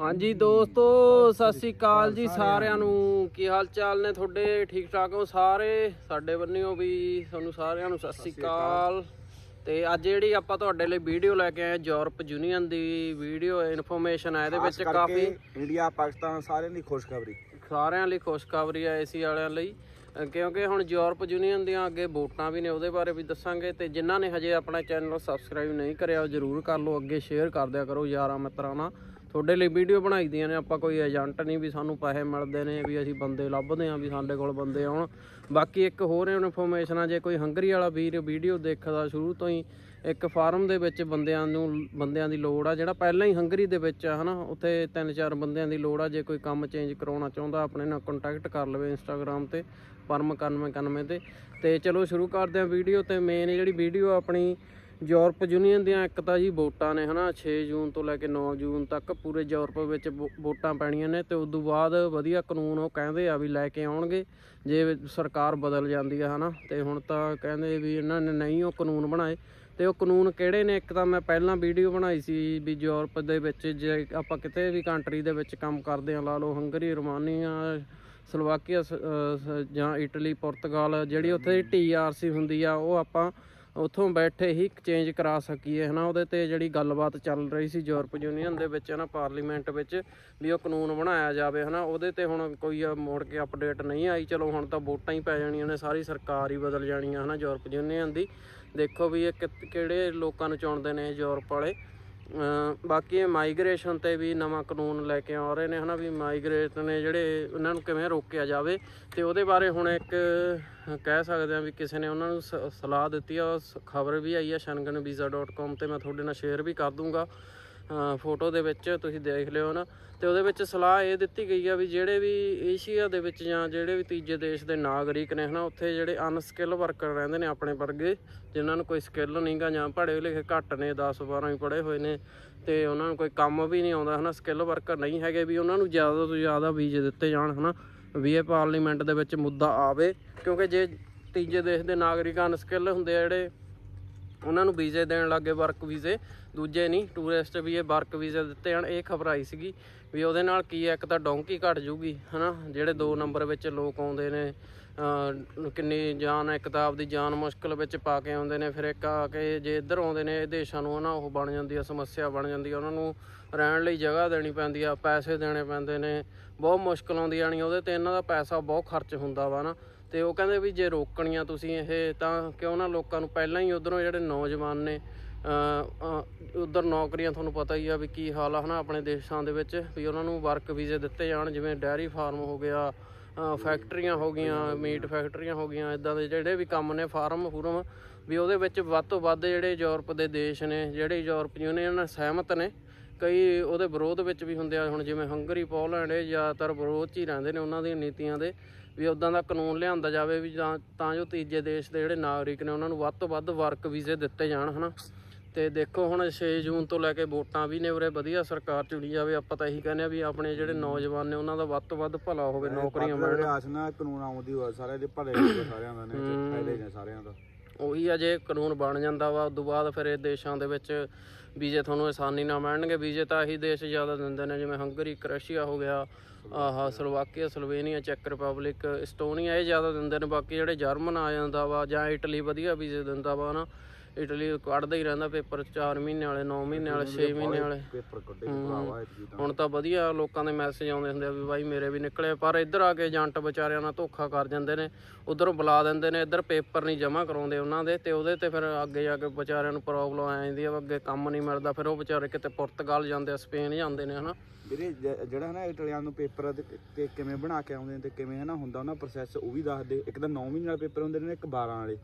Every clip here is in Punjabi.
ਹਾਂਜੀ ਦੋਸਤੋ ਸਤਿ ਸ੍ਰੀ ਅਕਾਲ ਜੀ ਸਾਰਿਆਂ ਨੂੰ ਕੀ ਹਾਲ ਚਾਲ ਨੇ ਤੁਹਾਡੇ ਠੀਕ ਠਾਕ ਹੋ ਸਾਰੇ ਸਾਡੇ ਬੰਨਿਓ ਵੀ ਤੁਹਾਨੂੰ ਸਾਰਿਆਂ ਨੂੰ ਸਤਿ ਸ੍ਰੀ ਅਕਾਲ ਤੇ ਅੱਜ ਜਿਹੜੀ ਆਪਾਂ ਤੁਹਾਡੇ ਲਈ ਵੀਡੀਓ ਲੈ ਕੇ ਆਏ ਯੂਰਪ ਯੂਨੀਅਨ ਦੀ ਵੀਡੀਓ ਇਨਫੋਰਮੇਸ਼ਨ ਆ ਇਹਦੇ ਵਿੱਚ ਕਾਫੀ ਇੰਡੀਆ ਪਾਕਿਸਤਾਨ ਸਾਰਿਆਂ ਦੀ ਖੁਸ਼ਖਬਰੀ ਸਾਰਿਆਂ ਲਈ ਖੁਸ਼ਖਬਰੀ ਆ ਏਸੀ ਵਾਲਿਆਂ ਲਈ ਕਿਉਂਕਿ ਹੁਣ ਯੂਰਪ ਯੂਨੀਅਨ ਦੀਆਂ ਅੱਗੇ ਵੋਟਾਂ ਵੀ ਨੇ ਉਹਦੇ ਬਾਰੇ ਵੀ ਦੱਸਾਂਗੇ ਤੇ ਜਿਨ੍ਹਾਂ ਨੇ ਹਜੇ ਆਪਣਾ ਚੈਨਲ ਸਬਸਕ੍ਰਾਈਬ ਨਹੀਂ ਕਰਿਆ ਉਹ ਜ਼ਰੂਰ ਕਰ ਲਓ ਅੱਗੇ ਸ਼ੇਅਰ ਕਰ ਦਿਆ ਕਰੋ ਯਾਰਾਂ ਮਿੱਤਰਾਂ ਨਾਲ ਤੁਹਾਡੇ ਲਈ ਵੀਡੀਓ ਬਣਾਈ ਦੀਆਂ ਨੇ ਆਪਾਂ ਕੋਈ ਏਜੰਟ ਨਹੀਂ ਵੀ ਸਾਨੂੰ ਪੈਸੇ ਮਿਲਦੇ ਨੇ ਵੀ ਅਸੀਂ ਬੰਦੇ ਲੱਭਦੇ ਆਂ ਵੀ ਸਾਡੇ ਕੋਲ ਬੰਦੇ ਆਉਣ ਬਾਕੀ ਇੱਕ ਹੋਰ ਇਨਫੋਰਮੇਸ਼ਨ ਆ ਜੇ ਕੋਈ ਹੰਗਰੀ ਵਾਲਾ ਵੀਰ ਵੀਡੀਓ ਦੇਖਦਾ ਸ਼ੁਰੂ ਤੋਂ ਹੀ ਇੱਕ ਫਾਰਮ ਦੇ ਵਿੱਚ ਬੰਦਿਆਂ ਨੂੰ ਬੰਦਿਆਂ ਦੀ ਲੋੜ ਆ ਜਿਹੜਾ ਪਹਿਲਾਂ ਹੀ ਹੰਗਰੀ ਦੇ ਵਿੱਚ ਆ ਹਨਾ ਉੱਥੇ ਤਿੰਨ ਚਾਰ ਬੰਦਿਆਂ ਦੀ ਲੋੜ ਆ ਜੇ ਕੋਈ ਕੰਮ ਚੇਂਜ ਕਰਾਉਣਾ ਚਾਹੁੰਦਾ ਆਪਣੇ ਨਾਲ ਕੰਟੈਕਟ ਕਰ ਲਵੇ ਇੰਸਟਾਗ੍ਰam ਤੇ ਪਰਮ 99 ਤੇ ਤੇ ਚਲੋ ਸ਼ੁਰੂ ਕਰਦੇ ਆ ਵੀਡੀਓ ਤੇ ਮੇਨ ਜਿਹੜੀ ਵੀਡੀਓ ਆਪਣੀ ਯੂਰਪ ਯੂਨੀਅਨ ਦੀਆਂ ਇੱਕ ਤਾਂ ਜੀ ਵੋਟਾਂ ਨੇ ਹਨਾ 6 ਜੂਨ ਤੋਂ ਲੈ ਕੇ 9 ਜੂਨ ਤੱਕ ਪੂਰੇ ਯੂਰਪ ਵਿੱਚ ਵੋਟਾਂ ਪੈਣੀਆਂ ਨੇ ਤੇ ਉਸ ਤੋਂ ਬਾਅਦ ਵਧੀਆ ਕਾਨੂੰਨ ਉਹ ਕਹਿੰਦੇ ਆ ਵੀ ਲੈ ਕੇ ਆਉਣਗੇ ਜੇ ਸਰਕਾਰ ਬਦਲ ਜਾਂਦੀ ਹੈ ਹਨਾ ਤੇ ਹੁਣ ਤਾਂ ਕਹਿੰਦੇ ਵੀ ਇਹਨਾਂ ਨੇ ਨਹੀਂ ਉਹ ਕਾਨੂੰਨ ਬਣਾਏ ਤੇ ਉਹ ਕਾਨੂੰਨ ਕਿਹੜੇ ਨੇ ਇੱਕ ਤਾਂ ਮੈਂ ਪਹਿਲਾਂ ਵੀਡੀਓ ਬਣਾਈ ਸੀ ਵੀ ਯੂਰਪ ਦੇ ਵਿੱਚ ਜੇ ਆਪਾਂ ਕਿਤੇ ਵੀ ਕੰਟਰੀ ਦੇ ਵਿੱਚ ਕੰਮ ਕਰਦੇ ਆ ਲਾ ਲਓ ਹੰਗਰੀ ਰੋਮਾਨੀਆ ਸਲਵਾਕੀਆ ਜਾਂ ਇਟਲੀ ਪੁਰਤਗਾਲ ਜਿਹੜੀ ਉੱਥੇ ਟੀਆਰਸੀ ਹੁੰਦੀ ਆ ਉਹ ਆਪਾਂ ਉੱਥੋਂ ਬੈਠੇ ਹੀ ਚੇਂਜ ਕਰਾ ਸਕੀਏ ਹਨਾ ਉਹਦੇ ਤੇ ਜਿਹੜੀ ਗੱਲਬਾਤ ਚੱਲ ਰਹੀ ਸੀ ਯੂਰਪ ਯੂਨੀਅਨ ਦੇ ਵਿੱਚ ਹਨਾ ਪਾਰਲੀਮੈਂਟ ਵਿੱਚ ਵੀ ਉਹ ਕਾਨੂੰਨ ਬਣਾਇਆ ਜਾਵੇ ਹਨਾ ਉਹਦੇ ਤੇ ਹੁਣ ਕੋਈ ਮੋੜ ਕੇ ਅਪਡੇਟ ਨਹੀਂ ਆਈ ਚਲੋ ਹੁਣ ਤਾਂ ਵੋਟਾਂ ਹੀ ਪੈ ਜਾਣੀਆਂ ਨੇ ਸਾਰੀ ਸਰਕਾਰ ਹੀ ਬਦਲ ਜਾਣੀ ਹਨਾ ਯੂਰਪ ਯੂਨੀਅਨ ਦੀ ਦੇਖੋ ਵੀ ਇਹ ਕਿਹੜੇ ਲੋਕਾਂ ਨੂੰ ਚੁਣਦੇ ਨੇ ਯੂਰਪ ਵਾਲੇ ਬਾਕੀ ਮਾਈਗ੍ਰੇਸ਼ਨ ਤੇ ਵੀ ਨਵਾਂ ਕਾਨੂੰਨ ਲੈ ਕੇ ਆ ਰਹੇ ਨੇ ਹਨਾ ਵੀ ਮਾਈਗ੍ਰੇਟ ਨੇ ਜਿਹੜੇ ਉਹਨਾਂ ਨੂੰ ਕਿਵੇਂ ਰੋਕਿਆ ਜਾਵੇ ਤੇ ਉਹਦੇ ਬਾਰੇ ਹੁਣ ਇੱਕ ਕਹਿ ਸਕਦੇ ਆ ਵੀ ਕਿਸੇ ਨੇ ਉਹਨਾਂ ਨੂੰ ਸਲਾਹ ਦਿੱਤੀ ਆ ਖਬਰ ਵੀ ਆਈ ਆ shanganvisa.com ਤੇ ਮੈਂ ਤੁਹਾਡੇ ਨਾਲ ਸ਼ੇਅਰ ਵੀ ਕਰ ਦੂੰਗਾ ਫੋਟੋ ਦੇ ਵਿੱਚ ਤੁਸੀਂ ਦੇਖ ਲਿਓ ਨਾ ਤੇ ਉਹਦੇ ਵਿੱਚ ਸਲਾਹ ਇਹ ਦਿੱਤੀ ਗਈ ਆ ਵੀ ਜਿਹੜੇ ਵੀ ਏਸ਼ੀਆ ਦੇ ਵਿੱਚ ਜਾਂ ਜਿਹੜੇ ਵੀ ਤੀਜੇ ਦੇਸ਼ ਦੇ ਨਾਗਰਿਕ ਨੇ ਹਨਾ ਉੱਥੇ ਜਿਹੜੇ ਅਨਸਕਿਲ ਵਰਕਰ ਰਹਿੰਦੇ ਨੇ ਆਪਣੇ ਵਰਗੇ ਜਿਨ੍ਹਾਂ ਨੂੰ ਕੋਈ ਸਕਿੱਲ ਨਹੀਂਗਾ ਜਾਂ ਪੜ੍ਹੇ ਲਿਖੇ ਘੱਟ ਨੇ 10 12 ਹੀ ਪੜ੍ਹੇ ਹੋਏ ਨੇ ਤੇ ਉਹਨਾਂ ਨੂੰ ਕੋਈ ਕੰਮ ਵੀ ਨਹੀਂ ਆਉਂਦਾ ਹਨਾ ਸਕਿੱਲ ਵਰਕਰ ਨਹੀਂ ਹੈਗੇ ਵੀ ਉਹਨਾਂ ਨੂੰ ਜ਼ਿਆਦਾ ਤੋਂ ਜ਼ਿਆਦਾ ਵੀਜ਼ੇ ਦਿੱਤੇ ਜਾਣ ਹਨਾ ਵੀ ਇਹ ਪਾਰਲੀਮੈਂਟ ਦੇ ਵਿੱਚ ਮੁੱਦਾ ਆਵੇ ਕਿਉਂਕਿ ਜੇ ਤੀਜੇ ਦੇਸ਼ ਦੇ ਨਾਗਰਿਕਾਂ ਅਨਸਕਿੱਲ ਹੁੰਦੇ ਆ ਜਿਹੜੇ ਉਹਨਾਂ ਨੂੰ ਵੀਜ਼ੇ ਦੇਣ ਲੱਗੇ ਵਰਕ ਵੀਜ਼ੇ ਦੂਜੇ ਨਹੀਂ ਟੂਰਿਸਟ ਵੀ ਇਹ ਵਰਕ ਵੀਜ਼ੇ ਦਿੱਤੇ ਹਨ ਇਹ ਖਬਰ ਆਈ ਸੀਗੀ ਵੀ ਉਹਦੇ ਨਾਲ ਕੀ ਹੈ ਇੱਕ ਤਾਂ ਡੌਂਕੀ ਘਟ ਜੂਗੀ ਹਨਾ ਜਿਹੜੇ 2 ਨੰਬਰ ਵਿੱਚ ਲੋਕ ਆਉਂਦੇ ਨੇ ਕਿੰਨੀ ਜਾਨ ਇੱਕ ਤਾਂ ਆਪਦੀ ਜਾਨ ਮੁਸ਼ਕਲ ਵਿੱਚ ਪਾ ਕੇ ਆਉਂਦੇ ਨੇ ਫਿਰ ਇੱਕ ਆ ਕੇ ਜੇ ਇੱਧਰ ਆਉਂਦੇ ਨੇ ਇਹ ਦੇਸ਼ਾਂ ਨੂੰ ਹਨਾ ਉਹ ਬਣ ਜਾਂਦੀ ਆ ਸਮੱਸਿਆ ਬਣ ਜਾਂਦੀ ਆ ਉਹਨਾਂ ਨੂੰ ਰਹਿਣ ਲਈ ਜਗ੍ਹਾ ਦੇਣੀ ਪੈਂਦੀ ਆ ਪੈਸੇ ਦੇਣੇ ਪੈਂਦੇ ਨੇ ਬਹੁਤ ਮੁਸ਼ਕਲ ਆਉਂਦੀ ਆਣੀ ਉਹਦੇ ਤੇ ਇਹਨਾਂ ਦਾ ਪੈਸਾ ਬਹੁਤ ਖਰਚ ਹੁੰਦਾ ਵਾ ਨਾ ਤੇ ਉਹ ਕਹਿੰਦੇ ਵੀ ਜੇ ਰੋਕਣੀਆਂ ਤੁਸੀਂ ਇਹ ਤਾਂ ਕਿਉਂ ਨਾ ਲੋਕਾਂ ਨੂੰ ਪਹਿਲਾਂ ਹੀ ਉਧਰੋਂ ਜਿਹੜੇ ਨੌਜਵਾਨ ਨੇ ਉਧਰ ਨੌਕਰੀਆਂ ਤੁਹਾਨੂੰ ਪਤਾ ਹੀ ਆ ਵੀ ਕੀ ਹਾਲ ਆ ਹਨਾ ਆਪਣੇ ਦੇਸ਼ਾਂ ਦੇ ਵਿੱਚ ਵੀ ਉਹਨਾਂ ਨੂੰ ਵਰਕ ਵੀਜ਼ੇ ਦਿੱਤੇ ਜਾਣ ਜਿਵੇਂ ਡੈਰੀ ਫਾਰਮ ਹੋ ਗਿਆ ਫੈਕਟਰੀਆਂ ਹੋ ਗਈਆਂ ਮੀਟ ਫੈਕਟਰੀਆਂ ਹੋ ਗਈਆਂ ਇਦਾਂ ਦੇ ਜਿਹੜੇ ਵੀ ਕੰਮ ਨੇ ਫਾਰਮ ਫੂਰਮ ਵੀ ਉਹਦੇ ਵਿੱਚ ਵੱਧ ਤੋਂ ਵੱਧ ਜਿਹੜੇ ਯੂਰਪ ਦੇ ਦੇਸ਼ ਨੇ ਜਿਹੜੇ ਯੂਰਪ ਯੂਨੀਅਨ ਸਹਿਮਤ ਨੇ ਕਈ ਉਹਦੇ ਵਿਰੋਧ ਵਿੱਚ ਵੀ ਹੁੰਦੇ ਆ ਹੁਣ ਜਿਵੇਂ ਹੰਗਰੀ ਪੋਲੈਂਡ ਇਹ ਜ਼ਿਆਦਾਤਰ ਵਿਰੋਧ 'ਚ ਹੀ ਰਹਿੰਦੇ ਨੇ ਉਹਨਾਂ ਦੀਆਂ ਨੀਤੀਆਂ ਦੇ ਵੀ ਉਦਾਂ ਦਾ ਕਾਨੂੰਨ ਲਿਆਂਦਾ ਜਾਵੇ ਵੀ ਤਾਂ ਜੋ ਤੀਜੇ ਦੇਸ਼ ਦੇ ਜਿਹੜੇ ਨਾਗਰਿਕ ਨੇ ਉਹਨਾਂ ਨੂੰ ਵੱਧ ਤੋਂ ਵੱਧ ਵਰਕ ਵੀਜ਼ੇ ਦਿੱਤੇ ਜਾਣ ਹਨਾ ਤੇ ਦੇਖੋ ਹੁਣ 6 ਜੂਨ ਤੋਂ ਲੈ ਕੇ ਵੋਟਾਂ ਵੀ ਨੇ ਉਰੇ ਵਧੀਆ ਸਰਕਾਰ ਚੁਣੀ ਜਾਵੇ ਆਪਾਂ ਤਾਂ ਇਹੀ ਕਹਿੰਦੇ ਆ ਵੀ ਆਪਣੇ ਜਿਹੜੇ ਨੌਜਵਾਨ ਨੇ ਉਹਨਾਂ ਦਾ ਵੱਧ ਤੋਂ ਵੱਧ ਭਲਾ ਹੋਵੇ ਨੌਕਰੀਆਂ ਮਿਲਣ ਆਸ ਨਾ ਕਾਨੂੰਨ ਆਉਂਦੀ ਹੋਵੇ ਸਾਰੇ ਦੇ ਭਲੇ ਸਾਰਿਆਂ ਦਾ ਨੇ ਫਾਇਦੇ ਨੇ ਸਾਰਿਆਂ ਦਾ ਉਹੀ ਆ ਜੇ ਕਾਨੂੰਨ ਬਣ ਜਾਂਦਾ ਵਾ ਉਦੋਂ ਬਾਅਦ ਫਿਰ ਇਹ ਦੇਸ਼ਾਂ ਦੇ ਵਿੱਚ ਵੀਜ਼ੇ ਤੁਹਾਨੂੰ ਆਸਾਨੀ ਨਾਲ ਮਿਲਣਗੇ ਵੀਜ਼ੇ ਤਾਂ ਇਹੀ ਦੇਸ਼ ਜ਼ਿਆਦਾ ਦਿੰਦੇ ਨੇ ਜਿਵੇਂ ਹੰਗਰੀ ਕ੍ਰੋਸ਼ੀਆ ਹੋ ਗਿਆ ਆਹਾ ਸਲੋਵਾਕੀਆ ਸਲੋਵੇਨੀਆ ਚੈੱਕ ਰਿਪਬਲਿਕ ਇਸਟੋਨੀਆ ਇਹ ਜ਼ਿਆਦਾ ਦਿੰਦੇ ਨੇ ਬਾਕੀ ਜਿਹੜੇ ਜਰਮਨ ਆ ਜਾਂਦਾ ਵਾ ਜਾਂ ਇਟਲੀ ਵਧੀਆ ਵੀਜ਼ੇ ਦਿੰਦਾ ਵਾ ਨਾ ਇਟਲੀ ਕੱਢਦਾ ਹੀ ਰਹਿੰਦਾ ਪੇਪਰ 4 ਮਹੀਨੇ ਵਾਲੇ 9 ਮਹੀਨੇ ਵਾਲੇ 6 ਮਹੀਨੇ ਵਾਲੇ ਪੇਪਰ ਕੱਢੇ ਭਰਾਵਾ ਹੁਣ ਤਾਂ ਵਧੀਆ ਲੋਕਾਂ ਦੇ ਮੈਸੇਜ ਆਉਂਦੇ ਹੁੰਦੇ ਆ ਵੀ ਬਾਈ ਮੇਰੇ ਵੀ ਨਿਕਲੇ ਪਰ ਇੱਧਰ ਆ ਕੇ ਏਜੰਟ ਵਿਚਾਰਿਆਂ ਨਾਲ ਧੋਖਾ ਕਰ ਜਾਂਦੇ ਨੇ ਉਧਰੋਂ ਬੁਲਾ ਦਿੰਦੇ ਨੇ ਇੱਧਰ ਪੇਪਰ ਨਹੀਂ ਜਮ੍ਹਾਂ ਕਰਾਉਂਦੇ ਉਹਨਾਂ ਦੇ ਤੇ ਉਹਦੇ ਤੇ ਫਿਰ ਅੱਗੇ ਜਾ ਕੇ ਵਿਚਾਰਿਆਂ ਨੂੰ ਪ੍ਰੋਬਲਮ ਆ ਜਾਂਦੀ ਆ ਅੱਗੇ ਕੰਮ ਨਹੀਂ ਮਿਲਦਾ ਫਿਰ ਉਹ ਵਿਚਾਰੇ ਕਿਤੇ ਪੁਰਤਗਾਲ ਜਾਂਦੇ ਆ ਸਪੇਨ ਜਾਂਦੇ ਨੇ ਹਨਾ ਵੀਰੇ ਜਿਹੜਾ ਨਾ ਇਟਲੀਆਂ ਨੂੰ ਪੇਪਰ ਤੇ ਕਿਵੇਂ ਬਣਾ ਕੇ ਆਉਂਦੇ ਨੇ ਤੇ ਕਿਵੇਂ ਹਨਾ ਹੁੰਦਾ ਉਹਨਾਂ ਪ੍ਰੋਸੈਸ ਉਹ ਵੀ ਦੱਸਦੇ ਇੱਕ ਤਾਂ 9 ਮਹੀਨੇ ਵਾਲੇ ਪੇਪਰ ਹੁੰਦੇ ਨੇ ਇੱਕ 12 ਵਾਲੇ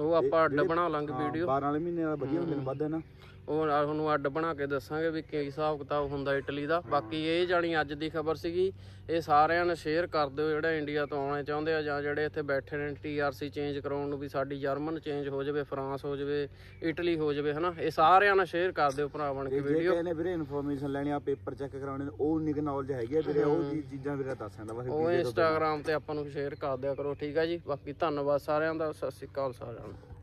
ਉਹ ਆਪਾਂ ਅੱਡ ਬਣਾ ਲਾਂਗੇ ਵੀਡੀਓ 12 ਵਾਲੇ ਮਹੀਨੇ ਵਾਲਾ ਵਧੀਆ ਮੈਨੂੰ ਵੱਧ ਹੈ ਨਾ ਉਹ ਨਾਲ ਤੁਹਾਨੂੰ ਅੱਡ ਬਣਾ ਕੇ ਦੱਸਾਂਗੇ ਵੀ ਕੀ ਹਿਸਾਬ ਕਿਤਾਬ ਹੁੰਦਾ ਇਟਲੀ ਦਾ ਬਾਕੀ ਇਹ ਜਾਣੀ ਅੱਜ ਦੀ ਖਬਰ ਸੀਗੀ ਇਹ ਸਾਰਿਆਂ ਨੇ ਸ਼ੇਅਰ ਕਰ ਦਿਓ ਜਿਹੜਾ ਇੰਡੀਆ ਤੋਂ ਆਉਣੇ ਚਾਹੁੰਦੇ ਆ ਜਾਂ ਜਿਹੜੇ ਇੱਥੇ ਬੈਠੇ ਨੇ ਟੀਆਰਸੀ ਚੇਂਜ ਕਰਾਉਣ ਨੂੰ ਵੀ ਸਾਡੀ ਜਰਮਨ ਚੇਂਜ ਹੋ ਜਾਵੇ ਫਰਾਂਸ ਹੋ ਜਾਵੇ ਇਟਲੀ ਹੋ ਜਾਵੇ ਹਨਾ ਇਹ ਸਾਰਿਆਂ ਨੇ ਸ਼ੇਅਰ ਕਰ ਦਿਓ ਭਰਾ ਬਣ ਕੇ ਵੀਡੀਓ ਜੇ ਨੇ ਵੀਰੇ ਇਨਫੋਰਮੇਸ਼ਨ ਲੈਣੀ ਆ ਪੇਪਰ ਚੈੱਕ ਕਰਾਉਣੇ ਉਹ ਨਿਕ ਨੌਲੇਜ ਹੈਗੀ ਆ ਵੀਰੇ ਉਹ ਚੀਜ਼ਾਂ ਵੀਰੇ ਦੱਸ ਜਾਂਦਾ ਬਸ ਉਹ ਇੰਸਟਾਗ੍ਰam ਤੇ ਆਪਾਂ ਨੂੰ ਸ਼ੇਅਰ ਕਰ ਦਿਆ ਕਰੋ ਠੀਕ ਆ ਜੀ ਬਾਕੀ ਧੰਨਵਾਦ ਸਾਰਿਆਂ ਦਾ ਸਤਿ ਸ਼੍ਰੀ ਅਕਾਲ ਸਾਰਿਆਂ ਨੂੰ